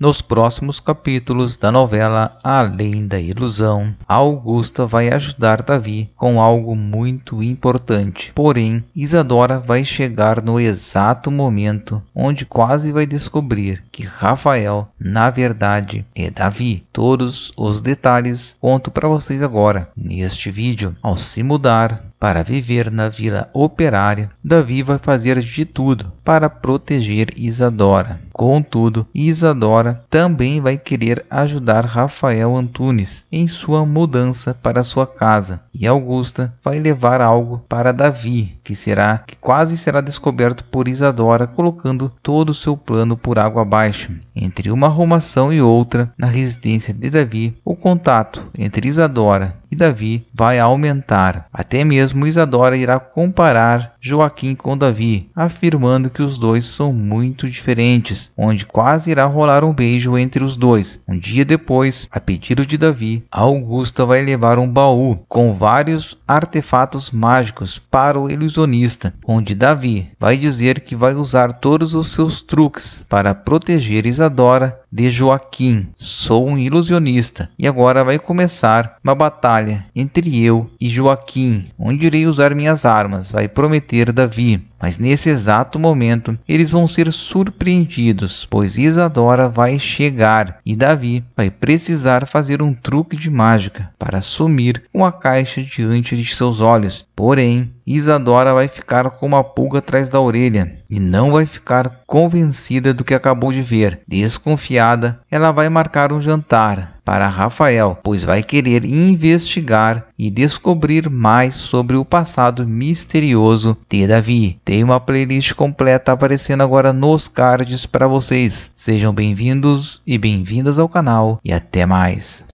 Nos próximos capítulos da novela Além da Ilusão, Augusta vai ajudar Davi com algo muito importante. Porém, Isadora vai chegar no exato momento onde quase vai descobrir que Rafael, na verdade, é Davi. Todos os detalhes conto para vocês agora neste vídeo. Ao se mudar para viver na vila operária, Davi vai fazer de tudo para proteger Isadora. Contudo, Isadora também vai querer ajudar Rafael Antunes em sua mudança para sua casa e Augusta vai levar algo para Davi, que será que quase será descoberto por Isadora colocando todo o seu plano por água abaixo. Entre uma arrumação e outra na residência de Davi, o contato entre Isadora e Davi vai aumentar. Até mesmo Isadora irá comparar Joaquim com Davi, afirmando que os dois são muito diferentes, onde quase irá rolar um beijo entre os dois. Um dia depois, a pedido de Davi, Augusta vai levar um baú com vários artefatos mágicos para o ilusionista, onde Davi vai dizer que vai usar todos os seus truques para proteger Isadora de Joaquim. Sou um ilusionista e agora vai começar uma batalha entre eu e Joaquim, onde irei usar minhas armas. Vai prometer ter Davi mas nesse exato momento eles vão ser surpreendidos, pois Isadora vai chegar e Davi vai precisar fazer um truque de mágica para sumir com a caixa diante de seus olhos. Porém, Isadora vai ficar com uma pulga atrás da orelha e não vai ficar convencida do que acabou de ver. Desconfiada, ela vai marcar um jantar para Rafael, pois vai querer investigar e descobrir mais sobre o passado misterioso de Davi. Tem uma playlist completa aparecendo agora nos cards para vocês. Sejam bem-vindos e bem-vindas ao canal e até mais.